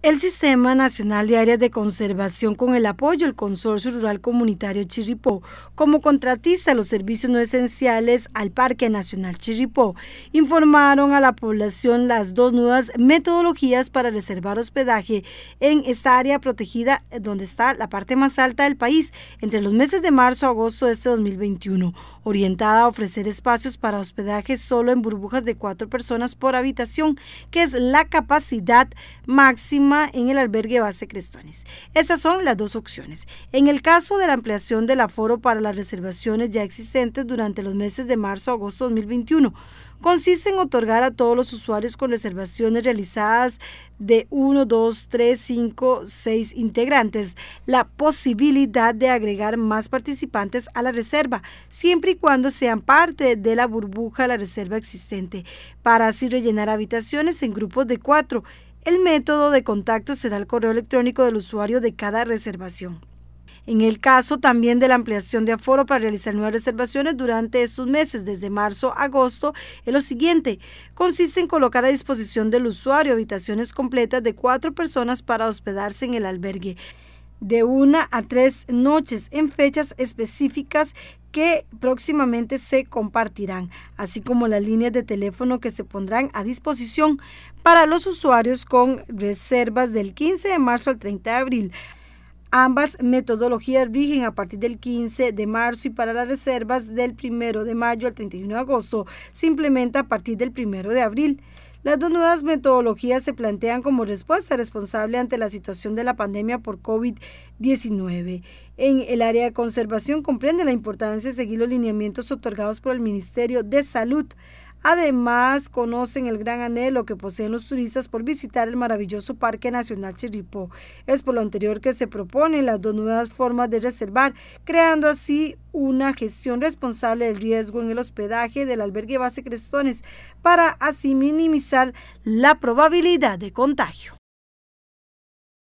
El Sistema Nacional de Áreas de Conservación, con el apoyo del Consorcio Rural Comunitario Chirripó, como contratista de los servicios no esenciales al Parque Nacional Chirripó, informaron a la población las dos nuevas metodologías para reservar hospedaje en esta área protegida, donde está la parte más alta del país, entre los meses de marzo a agosto de este 2021, orientada a ofrecer espacios para hospedaje solo en burbujas de cuatro personas por habitación, que es la capacidad máxima en el albergue Base Crestones. Estas son las dos opciones. En el caso de la ampliación del aforo para las reservaciones ya existentes durante los meses de marzo a agosto 2021, consiste en otorgar a todos los usuarios con reservaciones realizadas de 1, 2, 3, 5, 6 integrantes la posibilidad de agregar más participantes a la reserva, siempre y cuando sean parte de la burbuja de la reserva existente, para así rellenar habitaciones en grupos de cuatro el método de contacto será el correo electrónico del usuario de cada reservación. En el caso también de la ampliación de aforo para realizar nuevas reservaciones durante estos meses, desde marzo a agosto, es lo siguiente. Consiste en colocar a disposición del usuario habitaciones completas de cuatro personas para hospedarse en el albergue de una a tres noches en fechas específicas que próximamente se compartirán, así como las líneas de teléfono que se pondrán a disposición para los usuarios con reservas del 15 de marzo al 30 de abril. Ambas metodologías rigen a partir del 15 de marzo y para las reservas del 1 de mayo al 31 de agosto se implementa a partir del 1 de abril. Las dos nuevas metodologías se plantean como respuesta responsable ante la situación de la pandemia por COVID-19. En el área de conservación comprende la importancia de seguir los lineamientos otorgados por el Ministerio de Salud Además, conocen el gran anhelo que poseen los turistas por visitar el maravilloso Parque Nacional chiripó Es por lo anterior que se proponen las dos nuevas formas de reservar, creando así una gestión responsable del riesgo en el hospedaje del albergue base Crestones para así minimizar la probabilidad de contagio.